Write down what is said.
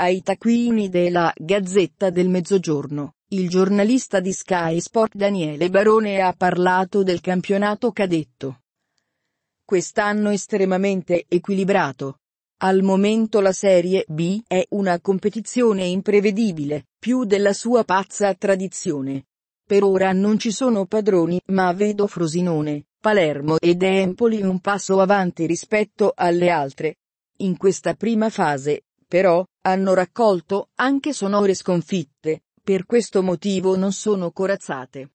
ai taccuini della Gazzetta del Mezzogiorno. Il giornalista di Sky Sport Daniele Barone ha parlato del campionato cadetto. Quest'anno estremamente equilibrato. Al momento la Serie B è una competizione imprevedibile, più della sua pazza tradizione. Per ora non ci sono padroni, ma vedo Frosinone, Palermo ed Empoli un passo avanti rispetto alle altre. In questa prima fase, però, hanno raccolto anche sonore sconfitte, per questo motivo non sono corazzate.